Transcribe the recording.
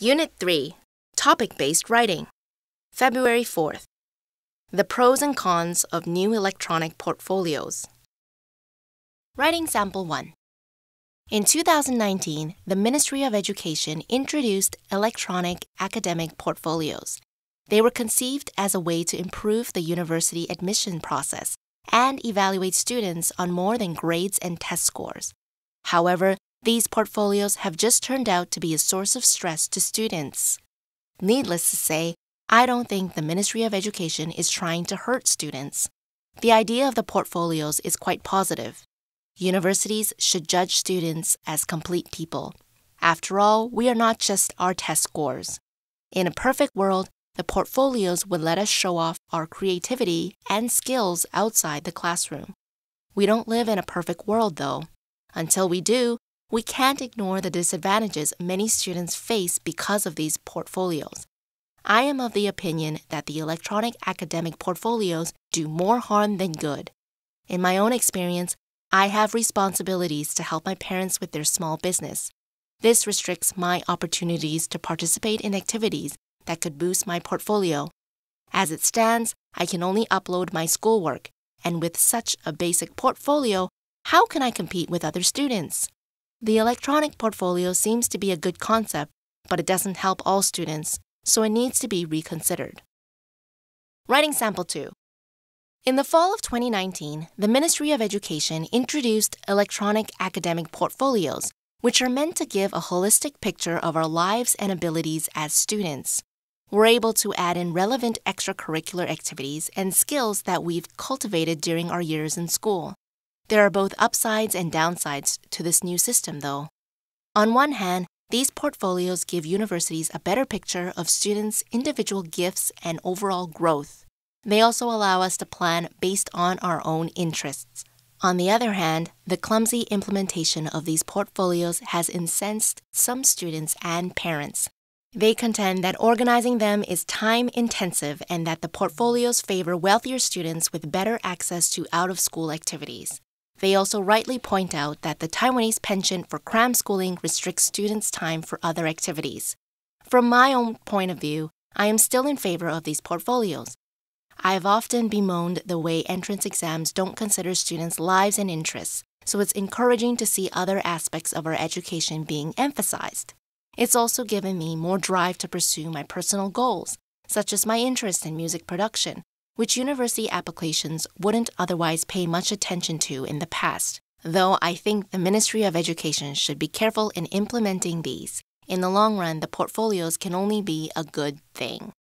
Unit 3 Topic Based Writing, February 4th. The Pros and Cons of New Electronic Portfolios. Writing Sample 1 In 2019, the Ministry of Education introduced electronic academic portfolios. They were conceived as a way to improve the university admission process and evaluate students on more than grades and test scores. However, these portfolios have just turned out to be a source of stress to students. Needless to say, I don't think the Ministry of Education is trying to hurt students. The idea of the portfolios is quite positive. Universities should judge students as complete people. After all, we are not just our test scores. In a perfect world, the portfolios would let us show off our creativity and skills outside the classroom. We don't live in a perfect world, though. Until we do, we can't ignore the disadvantages many students face because of these portfolios. I am of the opinion that the electronic academic portfolios do more harm than good. In my own experience, I have responsibilities to help my parents with their small business. This restricts my opportunities to participate in activities that could boost my portfolio. As it stands, I can only upload my schoolwork, and with such a basic portfolio, how can I compete with other students? The electronic portfolio seems to be a good concept, but it doesn't help all students, so it needs to be reconsidered. Writing Sample 2 In the fall of 2019, the Ministry of Education introduced electronic academic portfolios, which are meant to give a holistic picture of our lives and abilities as students. We're able to add in relevant extracurricular activities and skills that we've cultivated during our years in school. There are both upsides and downsides to this new system, though. On one hand, these portfolios give universities a better picture of students' individual gifts and overall growth. They also allow us to plan based on our own interests. On the other hand, the clumsy implementation of these portfolios has incensed some students and parents. They contend that organizing them is time intensive and that the portfolios favor wealthier students with better access to out of school activities. They also rightly point out that the Taiwanese penchant for cram schooling restricts students' time for other activities. From my own point of view, I am still in favor of these portfolios. I have often bemoaned the way entrance exams don't consider students' lives and interests, so it's encouraging to see other aspects of our education being emphasized. It's also given me more drive to pursue my personal goals, such as my interest in music production, which university applications wouldn't otherwise pay much attention to in the past, though I think the Ministry of Education should be careful in implementing these. In the long run, the portfolios can only be a good thing.